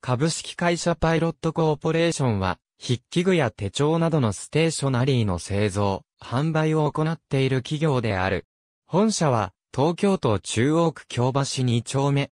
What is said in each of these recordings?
株式会社パイロットコーポレーションは、筆記具や手帳などのステーショナリーの製造、販売を行っている企業である。本社は、東京都中央区京橋2丁目。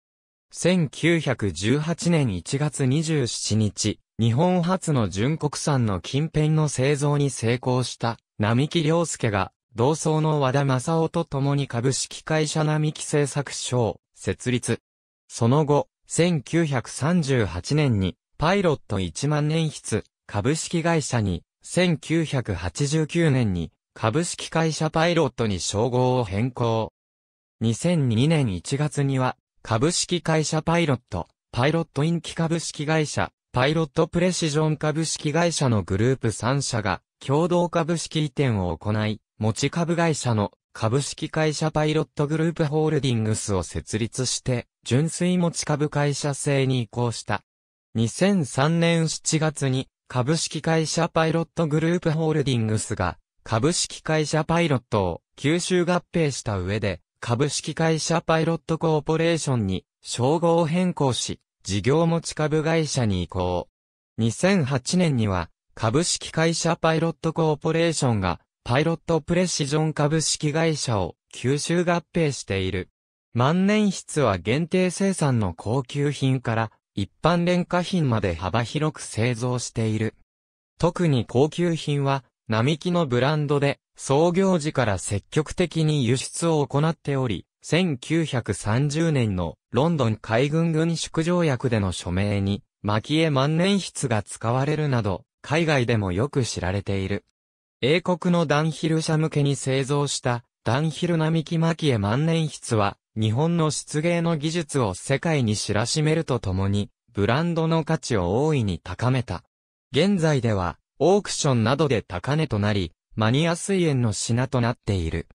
1918年1月27日、日本初の純国産の近辺の製造に成功した、並木良介が、同窓の和田正夫と共に株式会社並木製作所を設立。その後、1938年にパイロット1万年筆株式会社に、1989年に株式会社パイロットに称号を変更。2002年1月には株式会社パイロット、パイロットインキ株式会社、パイロットプレシジョン株式会社のグループ3社が共同株式移転を行い、持ち株会社の株式会社パイロットグループホールディングスを設立して、純粋持ち株会社制に移行した。2003年7月に、株式会社パイロットグループホールディングスが、株式会社パイロットを吸収合併した上で、株式会社パイロットコーポレーションに、称号を変更し、事業持ち株会社に移行。2008年には、株式会社パイロットコーポレーションが、パイロットプレシジョン株式会社を吸収合併している。万年筆は限定生産の高級品から一般廉価品まで幅広く製造している。特に高級品は並木のブランドで創業時から積極的に輸出を行っており、1930年のロンドン海軍軍縮条約での署名に、蒔絵万年筆が使われるなど、海外でもよく知られている。英国のダンヒル社向けに製造したダンヒル並木巻絵万年筆は日本の出芸の技術を世界に知らしめるとともにブランドの価値を大いに高めた。現在ではオークションなどで高値となりマニア水円の品となっている。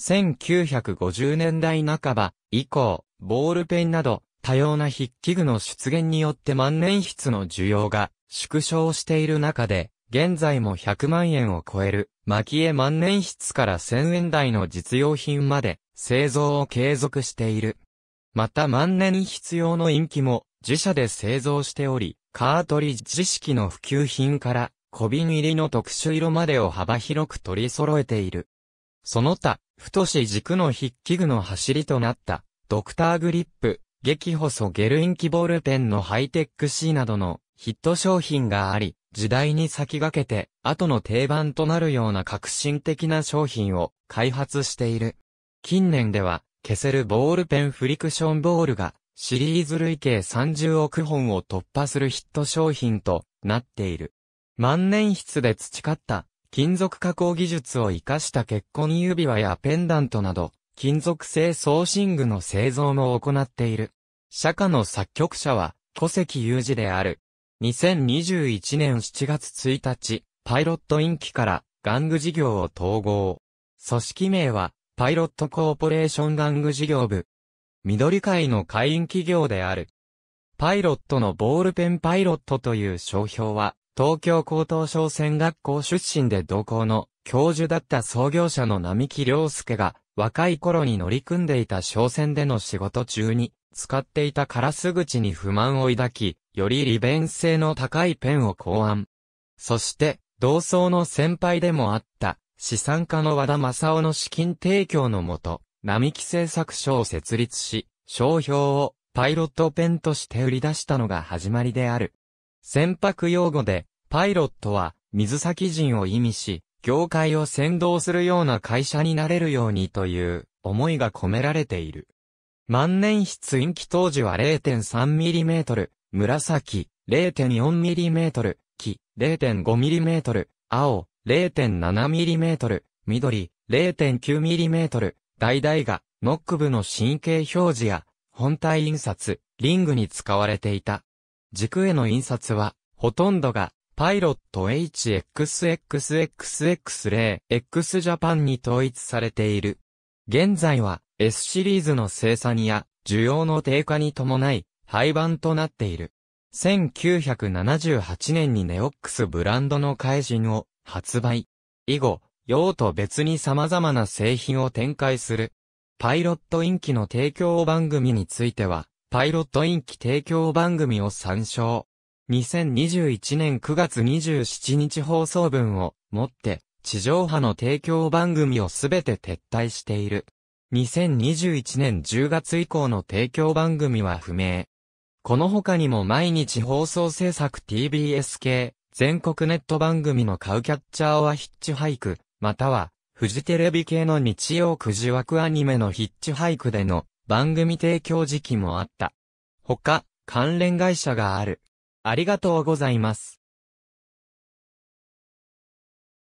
1950年代半ば以降、ボールペンなど多様な筆記具の出現によって万年筆の需要が縮小している中で、現在も100万円を超える、蒔絵万年筆から1000円台の実用品まで、製造を継続している。また万年筆用のインキも、自社で製造しており、カートリッジ式の普及品から、小瓶入りの特殊色までを幅広く取り揃えている。その他、太し軸の筆記具の走りとなった、ドクターグリップ、激細ゲルインキボールペンのハイテック C などのヒット商品があり、時代に先駆けて、後の定番となるような革新的な商品を開発している。近年では、消せるボールペンフリクションボールが、シリーズ累計30億本を突破するヒット商品となっている。万年筆で培った金属加工技術を活かした結婚指輪やペンダントなど、金属製送信具の製造も行っている。釈迦の作曲者は、古関有事である。2021年7月1日、パイロットインキから玩具事業を統合。組織名は、パイロットコーポレーション玩具事業部。緑会の会員企業である。パイロットのボールペンパイロットという商標は、東京高等商船学校出身で同校の教授だった創業者の並木良介が若い頃に乗り組んでいた商船での仕事中に使っていたカラス口に不満を抱き、より利便性の高いペンを考案。そして、同窓の先輩でもあった、資産家の和田正夫の資金提供のもと、並木製作所を設立し、商標をパイロットペンとして売り出したのが始まりである。船舶用語で、パイロットは水先人を意味し、業界を先導するような会社になれるようにという思いが込められている。万年筆インキ当時は 0.3mm、紫、0.4mm、黄、0.5mm、青、0.7mm、緑、0.9mm、大々が、ノック部の神経表示や、本体印刷、リングに使われていた。軸への印刷は、ほとんどが、パイロット HXXXX0、X ジャパンに統一されている。現在は、S シリーズの生産や需要の低下に伴い廃盤となっている。1978年にネオックスブランドの改人を発売。以後、用途別に様々な製品を展開する。パイロットインキの提供番組については、パイロットインキ提供番組を参照。2021年9月27日放送分をもって、地上波の提供番組をすべて撤退している。2021年10月以降の提供番組は不明。この他にも毎日放送制作 TBS 系、全国ネット番組のカウキャッチャーはヒッチハイク、または、フジテレビ系の日曜9時枠アニメのヒッチハイクでの番組提供時期もあった。他、関連会社がある。ありがとうございます。